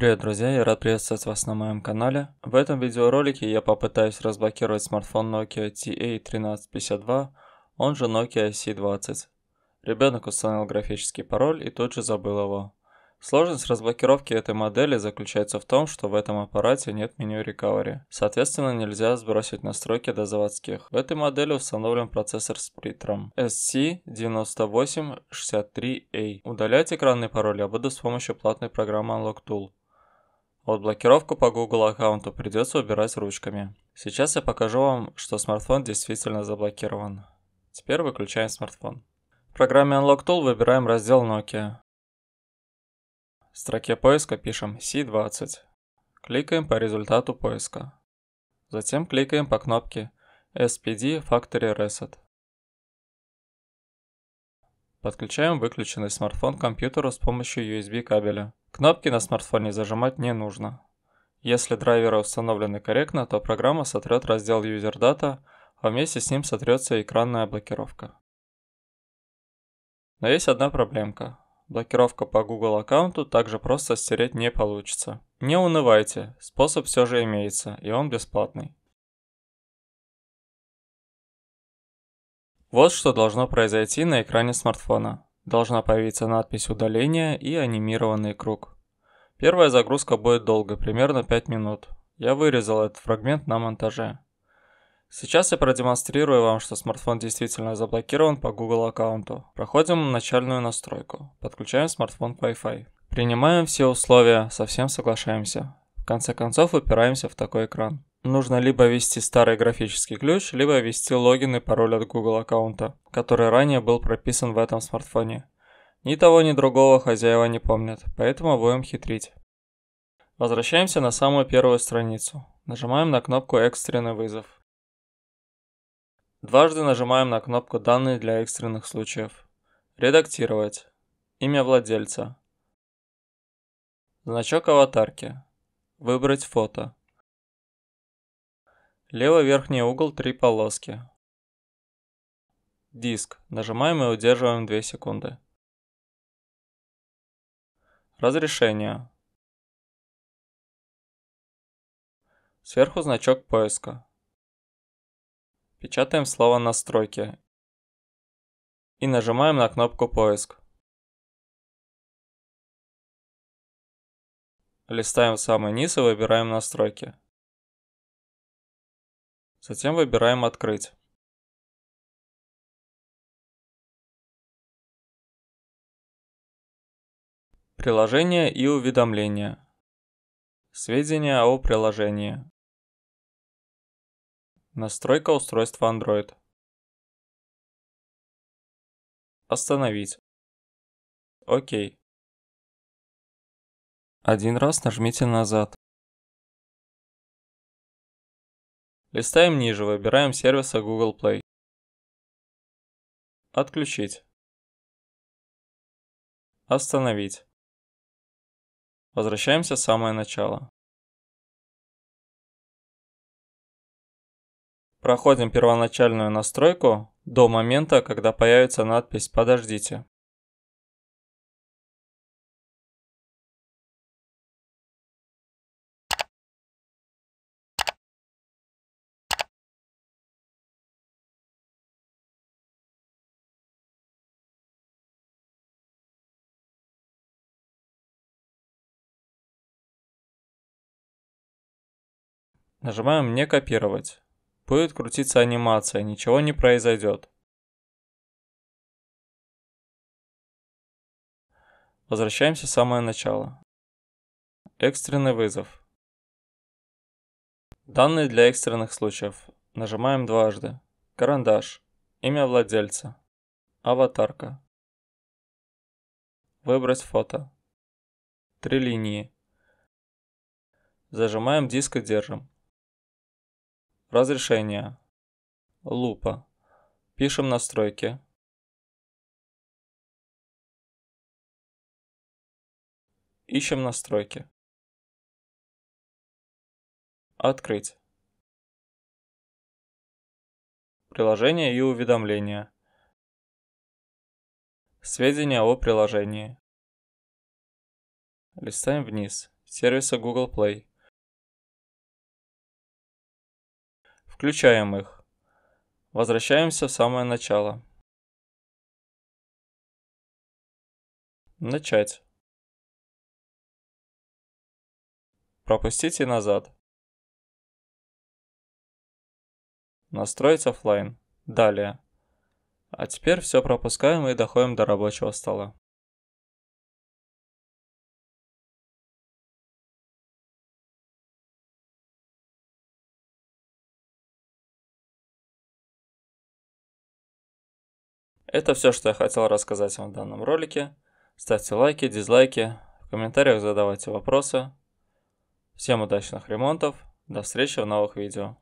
Привет, друзья! Я рад приветствовать вас на моем канале. В этом видеоролике я попытаюсь разблокировать смартфон Nokia TA1352, он же Nokia C20. Ребенок установил графический пароль и тут же забыл его. Сложность разблокировки этой модели заключается в том, что в этом аппарате нет меню Recovery. Соответственно, нельзя сбросить настройки до заводских. В этой модели установлен процессор с притром SC9863A. Удалять экранный пароль я буду с помощью платной программы UnlockTool. Вот блокировку по Google аккаунту придется убирать ручками. Сейчас я покажу вам, что смартфон действительно заблокирован. Теперь выключаем смартфон. В программе Unlock Tool выбираем раздел Nokia. В строке поиска пишем C20. Кликаем по результату поиска. Затем кликаем по кнопке SPD Factory Reset. Подключаем выключенный смартфон к компьютеру с помощью USB кабеля. Кнопки на смартфоне зажимать не нужно. Если драйверы установлены корректно, то программа сотрет раздел User Data, а вместе с ним сотрется экранная блокировка. Но есть одна проблемка. Блокировка по Google аккаунту также просто стереть не получится. Не унывайте, способ все же имеется, и он бесплатный. Вот что должно произойти на экране смартфона. Должна появиться надпись удаления и анимированный круг. Первая загрузка будет долго, примерно 5 минут. Я вырезал этот фрагмент на монтаже. Сейчас я продемонстрирую вам, что смартфон действительно заблокирован по Google аккаунту. Проходим начальную настройку. Подключаем смартфон к Wi-Fi. Принимаем все условия, совсем соглашаемся. В конце концов упираемся в такой экран нужно либо ввести старый графический ключ, либо ввести логин и пароль от Google аккаунта, который ранее был прописан в этом смартфоне. Ни того, ни другого хозяева не помнят, поэтому будем хитрить. Возвращаемся на самую первую страницу. Нажимаем на кнопку «Экстренный вызов». Дважды нажимаем на кнопку «Данные для экстренных случаев». «Редактировать». Имя владельца. Значок аватарки. Выбрать фото. Левый верхний угол 3 полоски. Диск. Нажимаем и удерживаем 2 секунды. Разрешение. Сверху значок поиска. Печатаем слово «Настройки» и нажимаем на кнопку «Поиск». Листаем в самый низ и выбираем «Настройки». Затем выбираем «Открыть». Приложение и уведомления. Сведения о приложении. Настройка устройства Android. Остановить. Окей. Один раз нажмите назад. Листаем ниже, выбираем сервиса Google Play. Отключить. Остановить. Возвращаемся в самое начало. Проходим первоначальную настройку до момента, когда появится надпись «Подождите». Нажимаем «Не копировать». Будет крутиться анимация, ничего не произойдет. Возвращаемся в самое начало. Экстренный вызов. Данные для экстренных случаев. Нажимаем дважды. Карандаш. Имя владельца. Аватарка. Выбрать фото. Три линии. Зажимаем диск и держим. Разрешение. Лупа. Пишем настройки. Ищем настройки. Открыть. Приложение и уведомления. Сведения о приложении. Листаем вниз. сервиса Google Play. Включаем их. Возвращаемся в самое начало. Начать. Пропустите назад. Настроить офлайн. Далее. А теперь все пропускаем и доходим до рабочего стола. Это все, что я хотел рассказать вам в данном ролике. Ставьте лайки, дизлайки, в комментариях задавайте вопросы. Всем удачных ремонтов, до встречи в новых видео.